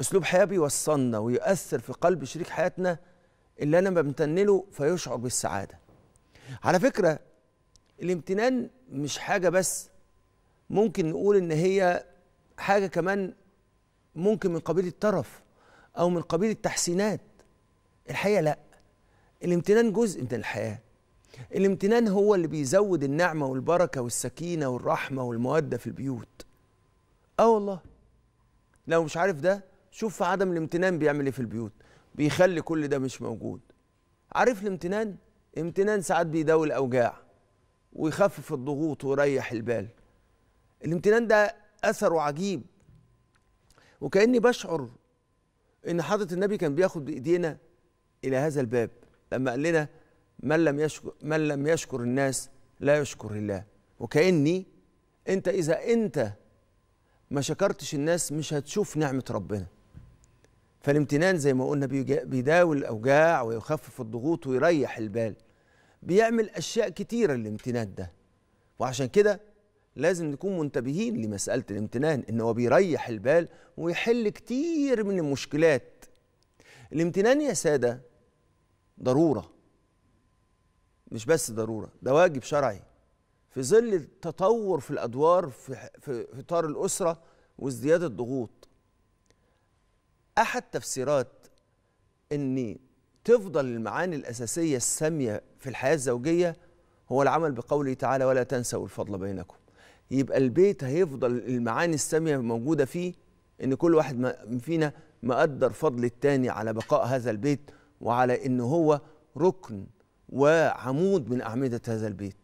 اسلوب حياه بيوصلنا ويؤثر في قلب شريك حياتنا اللي انا بمتن له فيشعر بالسعاده على فكره الامتنان مش حاجه بس ممكن نقول ان هي حاجه كمان ممكن من قبيل الترف او من قبيل التحسينات الحقيقه لا الامتنان جزء من الحياه الامتنان هو اللي بيزود النعمه والبركه والسكينه والرحمه والموده في البيوت اه والله لو مش عارف ده شوف عدم الامتنان بيعمل ايه في البيوت بيخلي كل ده مش موجود عارف الامتنان امتنان ساعات بيداوي الاوجاع ويخفف الضغوط ويريح البال الامتنان ده اثره عجيب وكاني بشعر ان حضره النبي كان بياخد بايدينا الى هذا الباب لما قال لنا من لم يشكر من لم يشكر الناس لا يشكر الله وكاني انت اذا انت ما شكرتش الناس مش هتشوف نعمه ربنا فالامتنان زي ما قلنا بيداوي الاوجاع ويخفف الضغوط ويريح البال بيعمل اشياء كتيره الامتنان ده وعشان كده لازم نكون منتبهين لمساله الامتنان ان هو بيريح البال ويحل كتير من المشكلات الامتنان يا ساده ضروره مش بس ضروره ده واجب شرعي في ظل التطور في الادوار في في اطار الاسره وازدياد الضغوط احد تفسيرات ان تفضل المعاني الاساسيه الساميه في الحياه الزوجيه هو العمل بقوله تعالى ولا تنسوا الفضل بينكم يبقى البيت هيفضل المعاني الساميه موجوده فيه ان كل واحد فينا مقدر فضل التاني على بقاء هذا البيت وعلى ان هو ركن وعمود من اعمده هذا البيت